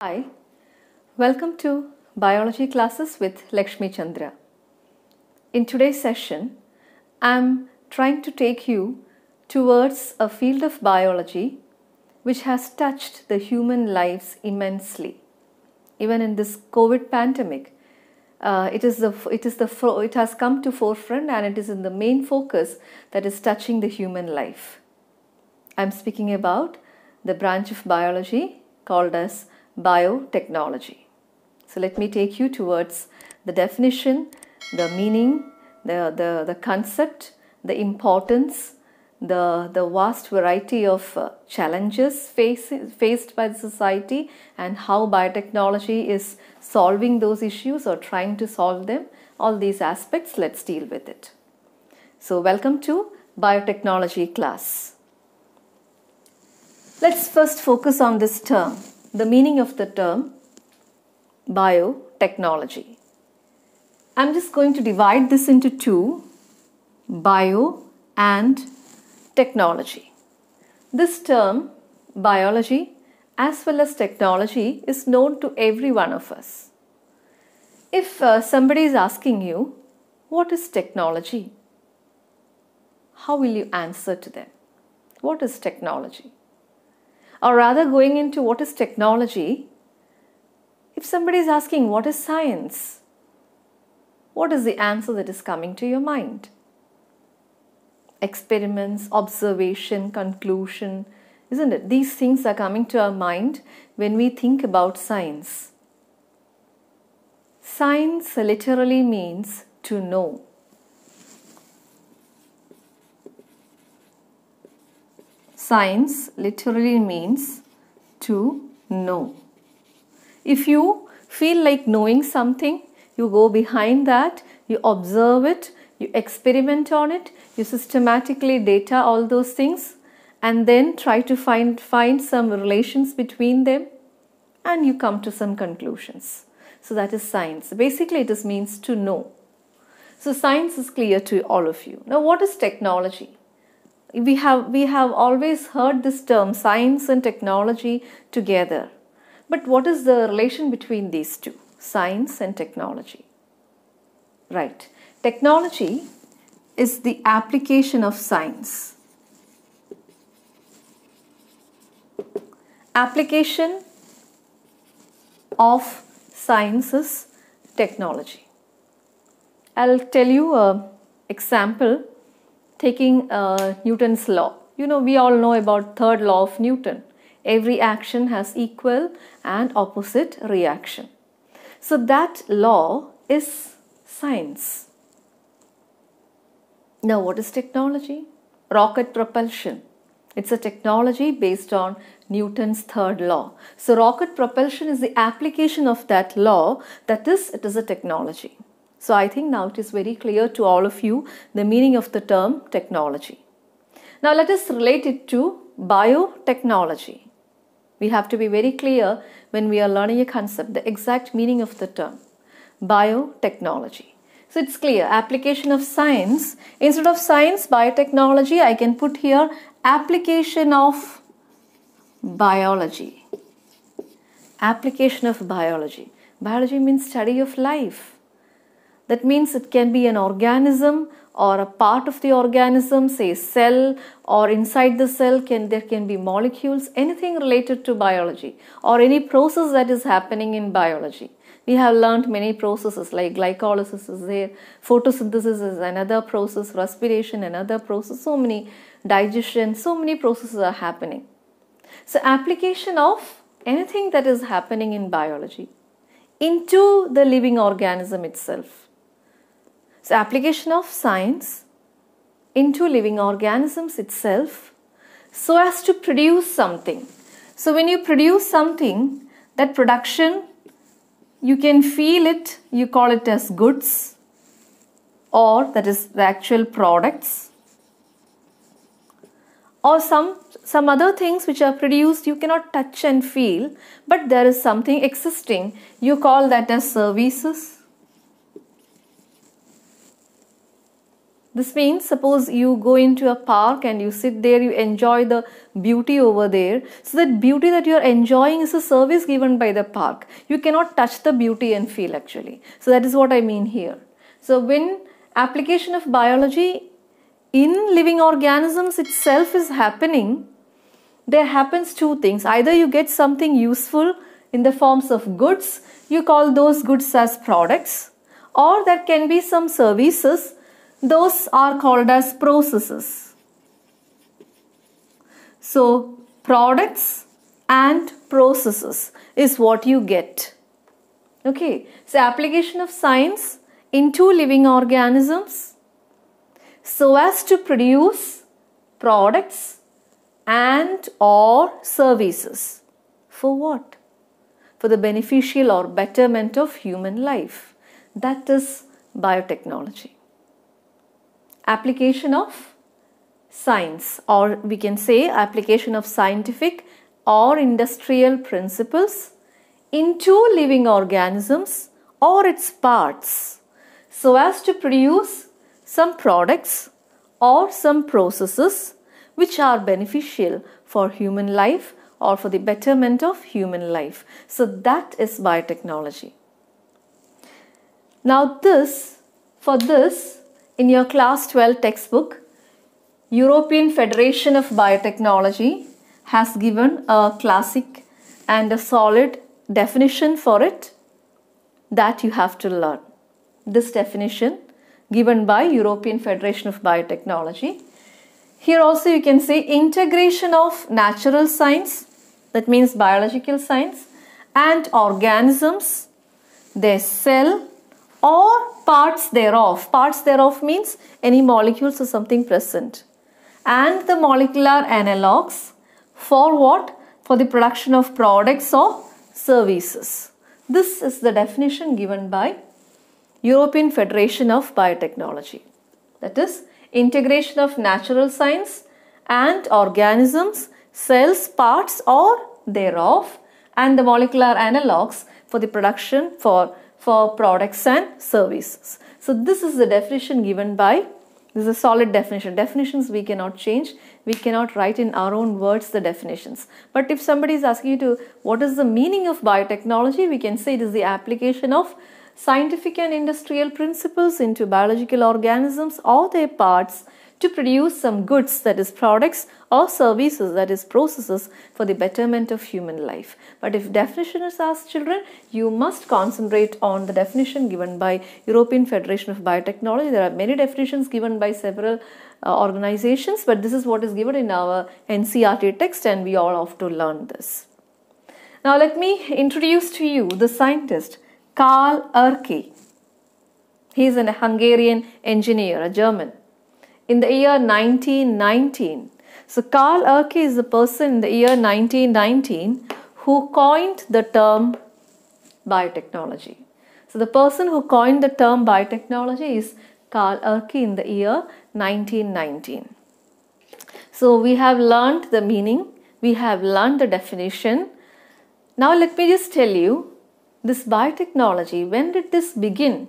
Hi, welcome to Biology Classes with Lakshmi Chandra. In today's session, I am trying to take you towards a field of biology which has touched the human lives immensely. Even in this COVID pandemic, uh, it is the it is the it has come to forefront and it is in the main focus that is touching the human life. I'm speaking about the branch of biology called as biotechnology. So let me take you towards the definition, the meaning, the, the, the concept, the importance, the, the vast variety of uh, challenges face, faced by the society and how biotechnology is solving those issues or trying to solve them. All these aspects, let's deal with it. So welcome to biotechnology class. Let's first focus on this term the meaning of the term biotechnology. I'm just going to divide this into two bio and technology. This term, biology as well as technology, is known to every one of us. If uh, somebody is asking you, What is technology? How will you answer to them? What is technology? or rather going into what is technology, if somebody is asking what is science, what is the answer that is coming to your mind? Experiments, observation, conclusion, isn't it? These things are coming to our mind when we think about science. Science literally means to know. Science literally means to know. If you feel like knowing something, you go behind that, you observe it, you experiment on it, you systematically data all those things and then try to find, find some relations between them and you come to some conclusions. So that is science. Basically, it is means to know. So science is clear to all of you. Now, what is technology? we have, we have always heard this term science and technology together. But what is the relation between these two, science and technology? Right. Technology is the application of science. Application of sciences technology. I'll tell you an example taking uh, Newton's law. You know, we all know about third law of Newton. Every action has equal and opposite reaction. So that law is science. Now what is technology? Rocket propulsion. It's a technology based on Newton's third law. So rocket propulsion is the application of that law. That is, it is a technology. So I think now it is very clear to all of you the meaning of the term technology. Now let us relate it to biotechnology. We have to be very clear when we are learning a concept, the exact meaning of the term biotechnology. So it's clear application of science. Instead of science, biotechnology, I can put here application of biology. Application of biology. Biology means study of life. That means it can be an organism or a part of the organism, say cell or inside the cell can there can be molecules, anything related to biology or any process that is happening in biology. We have learned many processes like glycolysis is there, photosynthesis is another process, respiration another process, so many digestion, so many processes are happening. So application of anything that is happening in biology into the living organism itself application of science into living organisms itself so as to produce something. So when you produce something, that production, you can feel it, you call it as goods or that is the actual products or some, some other things which are produced you cannot touch and feel but there is something existing. You call that as services This means suppose you go into a park and you sit there, you enjoy the beauty over there. So that beauty that you are enjoying is a service given by the park. You cannot touch the beauty and feel actually. So that is what I mean here. So when application of biology in living organisms itself is happening, there happens two things. Either you get something useful in the forms of goods, you call those goods as products, or there can be some services those are called as processes. So products and processes is what you get. Okay, so application of science into living organisms so as to produce products and or services. For what? For the beneficial or betterment of human life. That is biotechnology application of science or we can say application of scientific or industrial principles into living organisms or its parts so as to produce some products or some processes which are beneficial for human life or for the betterment of human life. So that is biotechnology. Now this, for this, in your class 12 textbook, European Federation of Biotechnology has given a classic and a solid definition for it that you have to learn. This definition given by European Federation of Biotechnology. Here also you can see integration of natural science, that means biological science, and organisms, their cell or parts thereof. Parts thereof means any molecules or something present. And the molecular analogs for what? For the production of products or services. This is the definition given by European Federation of Biotechnology. That is integration of natural science and organisms, cells, parts or thereof and the molecular analogs for the production for for products and services. So this is the definition given by, this is a solid definition. Definitions we cannot change. We cannot write in our own words the definitions. But if somebody is asking you to, what is the meaning of biotechnology? We can say it is the application of scientific and industrial principles into biological organisms or their parts to produce some goods, that is, products, or services, that is, processes, for the betterment of human life. But if definition is asked, children, you must concentrate on the definition given by European Federation of Biotechnology. There are many definitions given by several uh, organizations, but this is what is given in our NCRT text, and we all have to learn this. Now, let me introduce to you the scientist Karl Erke. He is a Hungarian engineer, a German in the year 1919. So Karl Erke is the person in the year 1919 who coined the term biotechnology. So the person who coined the term biotechnology is Karl Erke in the year 1919. So we have learned the meaning, we have learned the definition. Now let me just tell you this biotechnology, when did this begin?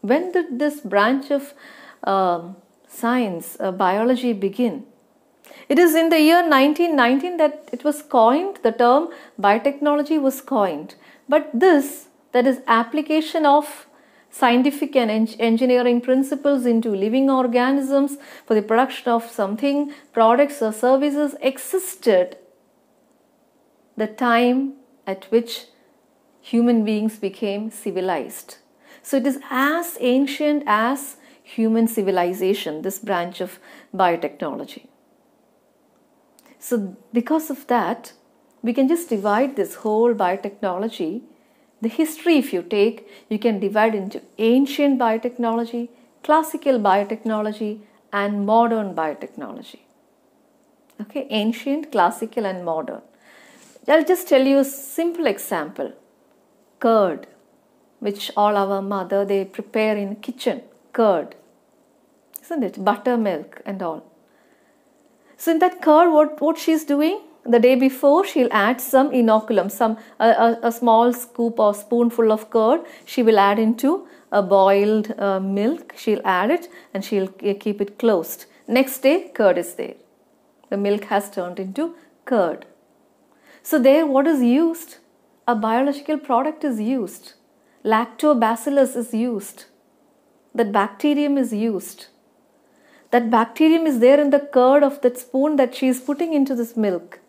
When did this branch of um, science, uh, biology begin. It is in the year 1919 that it was coined, the term biotechnology was coined. But this, that is application of scientific and en engineering principles into living organisms for the production of something, products or services existed the time at which human beings became civilized. So it is as ancient as human civilization, this branch of biotechnology. So, because of that, we can just divide this whole biotechnology. The history, if you take, you can divide into ancient biotechnology, classical biotechnology, and modern biotechnology. Okay, ancient, classical, and modern. I'll just tell you a simple example curd, which all our mother they prepare in kitchen curd, isn't it? Buttermilk and all. So, in that curd, what, what she's doing? The day before, she'll add some inoculum, some a, a, a small scoop or spoonful of curd. She will add into a boiled uh, milk. She'll add it and she'll keep it closed. Next day, curd is there. The milk has turned into curd. So, there, what is used? A biological product is used. Lactobacillus is used that bacterium is used. That bacterium is there in the curd of that spoon that she is putting into this milk.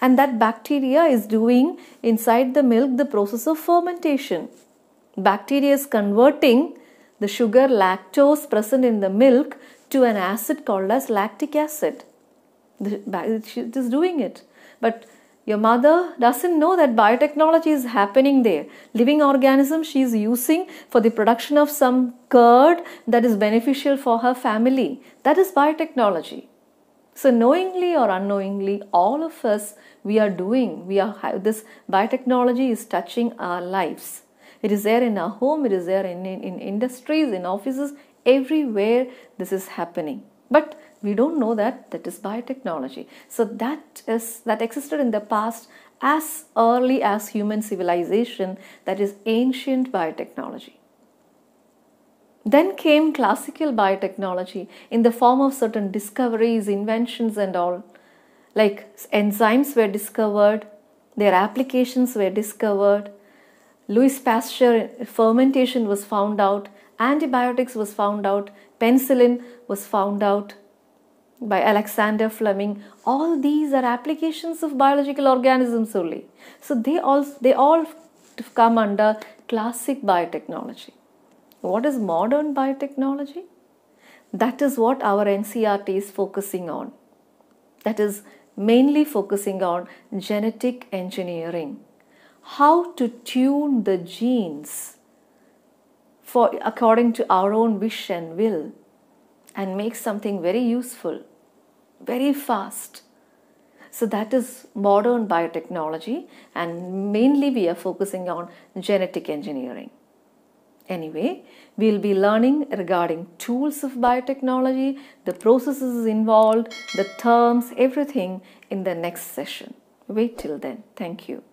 And that bacteria is doing inside the milk the process of fermentation. Bacteria is converting the sugar lactose present in the milk to an acid called as lactic acid. It is doing it. But your mother doesn't know that biotechnology is happening there. Living organism she is using for the production of some curd that is beneficial for her family. That is biotechnology. So knowingly or unknowingly, all of us we are doing, we are this biotechnology is touching our lives. It is there in our home, it is there in, in, in industries, in offices, everywhere this is happening. But we don't know that that is biotechnology so that is that existed in the past as early as human civilization that is ancient biotechnology then came classical biotechnology in the form of certain discoveries inventions and all like enzymes were discovered their applications were discovered louis pasteur fermentation was found out antibiotics was found out penicillin was found out by Alexander Fleming. All these are applications of biological organisms only. So they all they all come under classic biotechnology. What is modern biotechnology? That is what our NCRT is focusing on. That is mainly focusing on genetic engineering. How to tune the genes for according to our own wish and will and make something very useful very fast. So that is modern biotechnology, and mainly we are focusing on genetic engineering. Anyway, we'll be learning regarding tools of biotechnology, the processes involved, the terms, everything in the next session. Wait till then. Thank you.